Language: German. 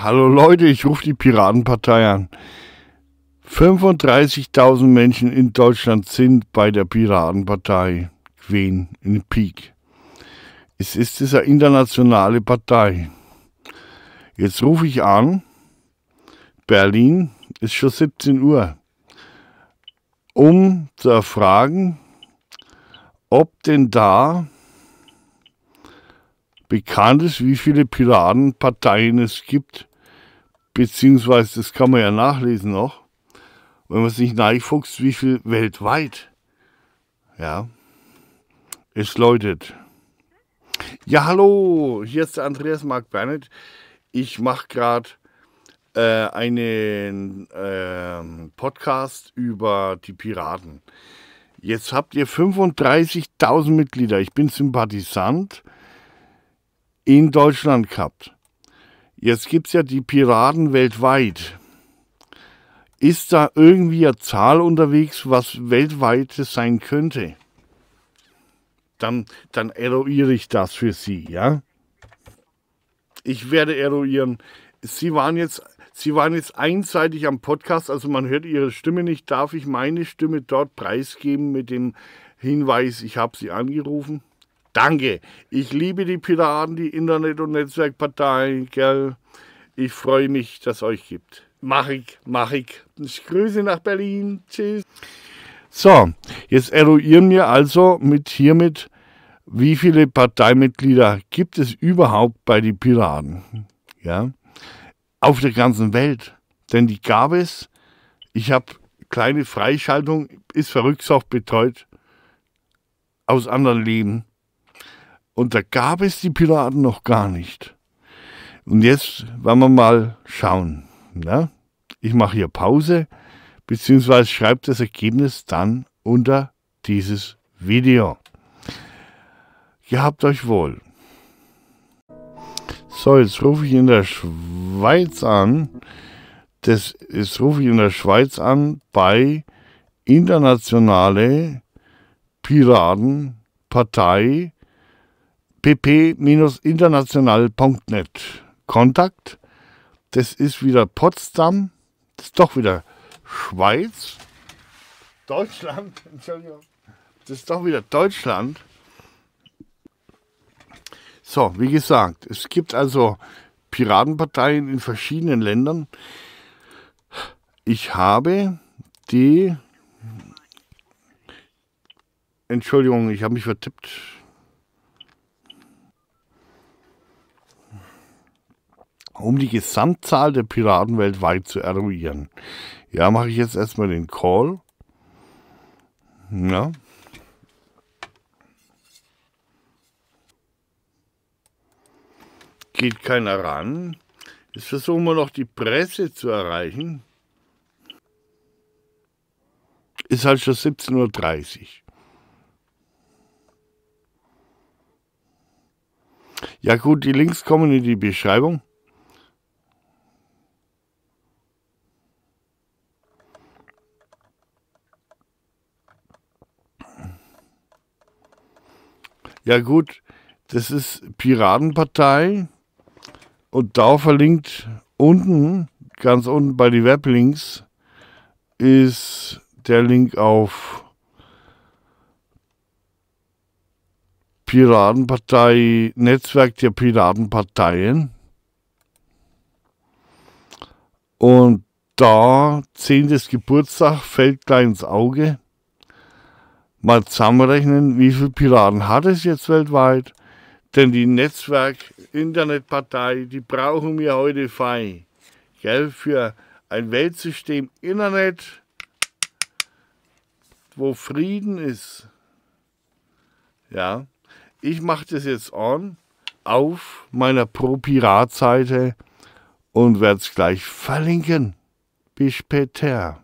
Hallo Leute, ich rufe die Piratenpartei an. 35.000 Menschen in Deutschland sind bei der Piratenpartei Queen in Peak. Es ist eine internationale Partei. Jetzt rufe ich an. Berlin ist schon 17 Uhr, um zu erfragen, ob denn da bekannt ist, wie viele Piratenparteien es gibt beziehungsweise das kann man ja nachlesen noch, wenn man sich nachfuchst, wie viel weltweit ja, es läutet. Ja, hallo, hier ist der Andreas Marc Bernet. Ich mache gerade äh, einen äh, Podcast über die Piraten. Jetzt habt ihr 35.000 Mitglieder. Ich bin Sympathisant in Deutschland gehabt. Jetzt gibt es ja die Piraten weltweit. Ist da irgendwie eine Zahl unterwegs, was weltweit sein könnte? Dann, dann eruiere ich das für Sie, ja? Ich werde eruieren. Sie waren jetzt Sie waren jetzt einseitig am Podcast, also man hört Ihre Stimme nicht. Darf ich meine Stimme dort preisgeben mit dem Hinweis, ich habe Sie angerufen? Danke. Ich liebe die Piraten, die Internet- und Netzwerkparteien, gell? Ich freue mich, dass es euch gibt. Mach ich, mach ich. ich grüße nach Berlin. Tschüss. So, jetzt eruieren wir also mit hiermit, wie viele Parteimitglieder gibt es überhaupt bei den Piraten? Ja, auf der ganzen Welt. Denn die gab es. Ich habe kleine Freischaltung, ist verrückt betreut aus anderen Leben. Und da gab es die Piraten noch gar nicht. Und jetzt wollen wir mal schauen. Ne? Ich mache hier Pause, beziehungsweise schreibe das Ergebnis dann unter dieses Video. Ihr habt euch wohl. So, jetzt rufe ich in der Schweiz an. Das, ist, rufe ich in der Schweiz an bei Internationale Piratenpartei pp-international.net. Kontakt, das ist wieder Potsdam, das ist doch wieder Schweiz, Deutschland, Entschuldigung, das ist doch wieder Deutschland. So, wie gesagt, es gibt also Piratenparteien in verschiedenen Ländern. Ich habe die, Entschuldigung, ich habe mich vertippt, um die Gesamtzahl der Piraten weltweit zu eruieren. Ja, mache ich jetzt erstmal den Call. Ja. Geht keiner ran. Jetzt versuchen wir noch die Presse zu erreichen. Ist halt schon 17.30 Uhr. Ja gut, die Links kommen in die Beschreibung. Ja gut, das ist Piratenpartei und da verlinkt unten, ganz unten bei den Weblinks, ist der Link auf Piratenpartei, Netzwerk der Piratenparteien. Und da, 10. Geburtstag, fällt gleich ins Auge mal zusammenrechnen, wie viele Piraten hat es jetzt weltweit? Denn die Netzwerk-Internetpartei, die brauchen wir heute fein. Gell, für ein Weltsystem Internet, wo Frieden ist. Ja, ich mache das jetzt on auf meiner Pro-Pirat-Seite und werde es gleich verlinken. Bis später.